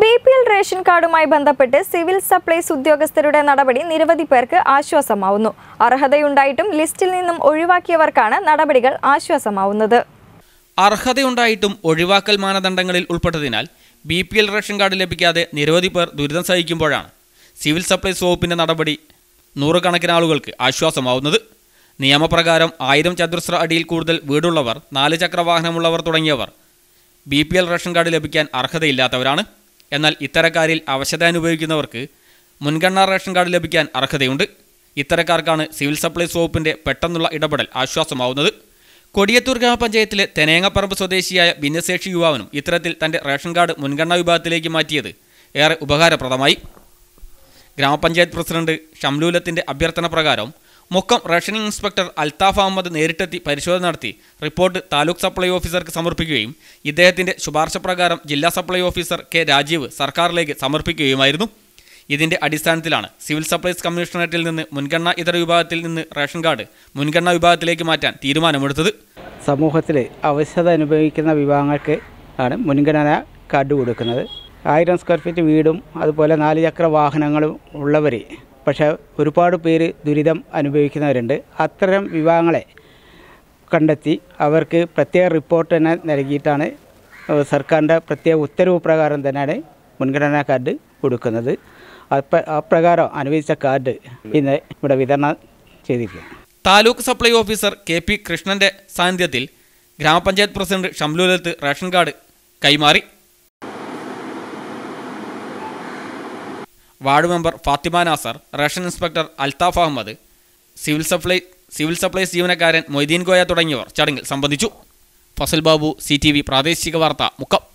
B P L ration കാർഡുമായി ബന്ധപ്പെട്ട് civil supplies ഉദ്യോഗസ്ഥരുടെ നടപടി നിരവധി പേർക്ക് ആശ്വാസമാവുന്നു അർഹതയുണ്ടായിട്ടും ലിസ്റ്റിൽ നിന്നും ഒഴിവാക്കിയവർക്കാണ് നടപടികൾ ആശ്വാസമാവുന്നത് അർഹതയുണ്ടായിട്ടും ഒഴിവാക്കൽ മാനദണ്ഡങ്ങളിൽ ഉൾപ്പെട്ടതിനാൽ B P L ration card ലഭിക്കാതെ നിരവധി പേർ ദുരിതം സഹിക്കുമ്പോഴാണ് സിവിൽ സപ്ലൈസ് വകുപ്പിൻ്റെ നടപടി നൂറുകണക്കിന് ആളുകൾക്ക് ആശ്വാസമാവുന്നത് നിയമപ്രകാരം ആയിരം ചതുരശ്ര അടിയിൽ കൂടുതൽ വീടുള്ളവർ നാല് വാഹനമുള്ളവർ തുടങ്ങിയവർ B P L ration card ലഭിക്കാൻ അർഹതയില്ലാത്തവരാണ് എന്നാൽ ഇത്തരക്കാരിൽ അവശത അനുഭവിക്കുന്നവർക്ക് മുൻഗണനാ റേഷൻ കാർഡ് ലഭിക്കാൻ അർഹതയുണ്ട് ഇത്തരക്കാർക്കാണ് സിവിൽ സപ്ലൈസ് വകുപ്പിൻ്റെ പെട്ടെന്നുള്ള ഇടപെടൽ ആശ്വാസമാവുന്നത് കൊടിയത്തൂർ ഗ്രാമപഞ്ചായത്തിലെ തെനേങ്ങപ്പറമ്പ് സ്വദേശിയായ ഭിന്നശേഷി യുവാവിനും ഇത്തരത്തിൽ തൻ്റെ റേഷൻ കാർഡ് മുൻഗണനാ വിഭാഗത്തിലേക്ക് മാറ്റിയത് ഏറെ ഉപകാരപ്രദമായി ഗ്രാമപഞ്ചായത്ത് പ്രസിഡന്റ് ഷംലൂലത്തിൻ്റെ അഭ്യർത്ഥന പ്രകാരം മുക്കം റേഷനിംഗ് ഇൻസ്പെക്ടർ അൽത്താഫ് അഹമ്മദ് നേരിട്ടെത്തി പരിശോധന നടത്തി റിപ്പോർട്ട് താലൂക്ക് സപ്ലൈ ഓഫീസർക്ക് സമർപ്പിക്കുകയും ഇദ്ദേഹത്തിന്റെ ശുപാർശ പ്രകാരം ജില്ലാ സപ്ലൈ ഓഫീസർ കെ രാജീവ് സർക്കാരിലേക്ക് സമർപ്പിക്കുകയുമായിരുന്നു ഇതിന്റെ അടിസ്ഥാനത്തിലാണ് സിവിൽ സപ്ലൈസ് കമ്മീഷണറേറ്റിൽ നിന്ന് മുൻഗണന ഇതര വിഭാഗത്തിൽ നിന്ന് റേഷൻ കാർഡ് മുൻഗണനാ വിഭാഗത്തിലേക്ക് മാറ്റാൻ തീരുമാനമെടുത്തത് സമൂഹത്തിലെ അവശ്യത അനുഭവിക്കുന്ന വിഭാഗങ്ങൾക്ക് ആണ് മുൻഗണനാ കാർഡ് കൊടുക്കുന്നത് ആയിരം സ്ക്വയർ ഫീറ്റ് വീടും അതുപോലെ നാല് ചക്ര വാഹനങ്ങളും ഉള്ളവർ പക്ഷേ ഒരുപാട് പേര് ദുരിതം അനുഭവിക്കുന്നവരുണ്ട് അത്തരം വിവാഹങ്ങളെ കണ്ടെത്തി അവർക്ക് പ്രത്യേക റിപ്പോർട്ട് തന്നെ നൽകിയിട്ടാണ് സർക്കാരിൻ്റെ പ്രത്യേക ഉത്തരവ് പ്രകാരം തന്നെയാണ് മുൻഗണനാ കാർഡ് കൊടുക്കുന്നത് അപ്രകാരം അനുവദിച്ച കാർഡ് ഇന്ന് ഇവിടെ വിതരണം ചെയ്തിരിക്കുക taluk supply officer K P കൃഷ്ണൻ്റെ സാന്നിധ്യത്തിൽ ഗ്രാമപഞ്ചായത്ത് പ്രസിഡന്റ് ഷംലുലത്ത് റേഷൻ കാർഡ് കൈമാറി ward member Fathima Nasar ration inspector Althaf Ahammed civil supply civil supplies ജീവനക്കാരൻ മൊയ്തീൻ ഗോയ തുടങ്ങിയവർ ചടങ്ങിൽ സംബന്ധിച്ചു ഫസൽ ബാബു സി പ്രാദേശിക വാർത്ത മുക്കം